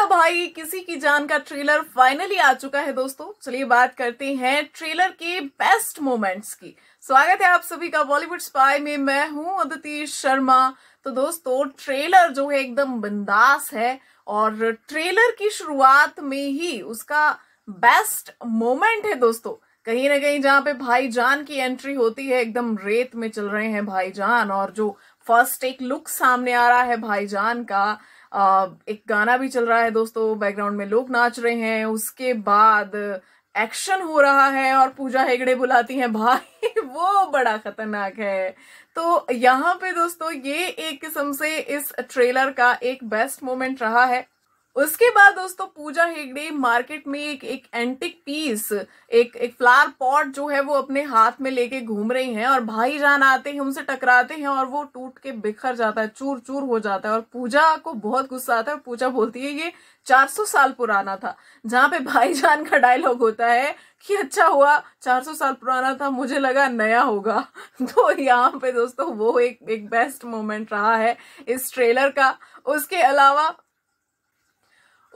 का भाई किसी की जान का ट्रेलर फाइनली आ चुका है दोस्तों चलिए बात करते हैं ट्रेलर के बेस्ट मोमेंट्स की स्वागत है आप सभी का बॉलीवुड स्पाई में मैं हूं अदिति शर्मा तो दोस्तों ट्रेलर जो है एकदम बिंदास है और ट्रेलर की शुरुआत में ही उसका बेस्ट मोमेंट है दोस्तों कहीं ना कहीं जहां पे भाईजान की एंट्री होती है एकदम रेत में चल रहे हैं भाईजान और जो फर्स्ट एक लुक सामने आ रहा है भाईजान का एक गाना भी चल रहा है दोस्तों बैकग्राउंड में लोग नाच रहे हैं उसके बाद एक्शन हो रहा है और पूजा हेगड़े बुलाती हैं भाई वो बड़ा खतरनाक है तो यहाँ पे दोस्तों ये एक किस्म से इस ट्रेलर का एक बेस्ट मोमेंट रहा है उसके बाद दोस्तों पूजा हेगड़े मार्केट में एक एक एंटिक पीस एक एक फ्लावर पॉट जो है वो अपने हाथ में लेके घूम रही हैं और भाई जान आते हैं उनसे टकराते हैं और वो टूट के बिखर जाता है चूर चूर हो जाता है और पूजा को बहुत गुस्सा आता है और पूजा बोलती है ये 400 साल पुराना था जहाँ पे भाईजान का डायलॉग होता है कि अच्छा हुआ 400 साल पुराना था मुझे लगा नया होगा तो यहाँ पे दोस्तों वो एक एक बेस्ट मोमेंट रहा है इस ट्रेलर का उसके अलावा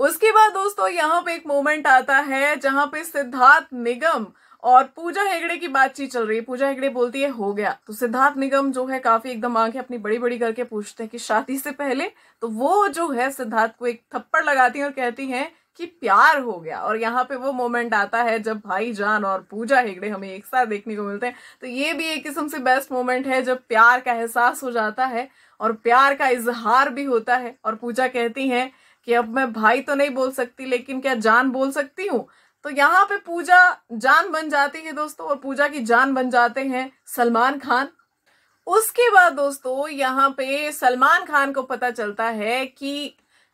उसके बाद दोस्तों यहाँ पे एक मोमेंट आता है जहां पे सिद्धार्थ निगम और पूजा हेगड़े की बातचीत चल रही है पूजा हेगड़े बोलती है हो गया तो सिद्धार्थ निगम जो है काफी एकदम आंखें अपनी बड़ी बड़ी करके पूछते हैं कि शादी से पहले तो वो जो है सिद्धार्थ को एक थप्पड़ लगाती है और कहती है कि प्यार हो गया और यहाँ पे वो मोमेंट आता है जब भाई जान और पूजा हेगड़े हमें एक साथ देखने को मिलते हैं तो ये भी एक किस्म से बेस्ट मोमेंट है जब प्यार का एहसास हो जाता है और प्यार का इजहार भी होता है और पूजा कहती है कि अब मैं भाई तो नहीं बोल सकती लेकिन क्या जान बोल सकती हूँ तो यहाँ पे पूजा जान बन जाती है दोस्तों और पूजा की जान बन जाते हैं सलमान खान उसके बाद दोस्तों यहाँ पे सलमान खान को पता चलता है कि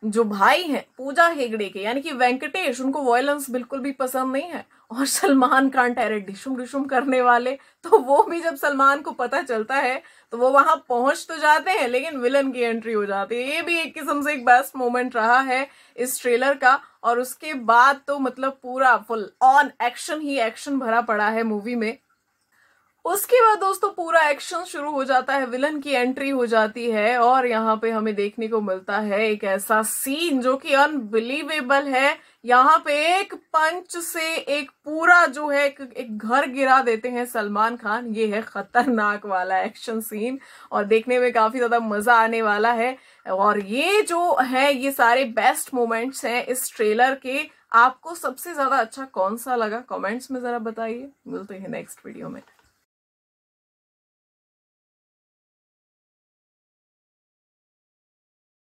जो भाई हैं पूजा हेगड़े के यानी कि वेंकटेश उनको वॉयलेंस बिल्कुल भी पसंद नहीं है और सलमान खान टेरेट डिशुम डिशुम करने वाले तो वो भी जब सलमान को पता चलता है तो वो वहां पहुंच तो जाते हैं लेकिन विलन की एंट्री हो जाती है ये भी एक किस्म से एक बेस्ट मोमेंट रहा है इस ट्रेलर का और उसके बाद तो मतलब पूरा फुल ऑन एक्शन ही एक्शन भरा पड़ा है मूवी में उसके बाद दोस्तों पूरा एक्शन शुरू हो जाता है विलन की एंट्री हो जाती है और यहाँ पे हमें देखने को मिलता है एक ऐसा सीन जो कि अनबिलीवेबल है यहाँ पे एक पंच से एक पूरा जो है एक, एक घर गिरा देते हैं सलमान खान ये है खतरनाक वाला एक्शन सीन और देखने में काफी ज्यादा मजा आने वाला है और ये जो है ये सारे बेस्ट मोमेंट्स हैं इस ट्रेलर के आपको सबसे ज्यादा अच्छा कौन सा लगा कॉमेंट्स में जरा बताइए मिलते हैं नेक्स्ट वीडियो में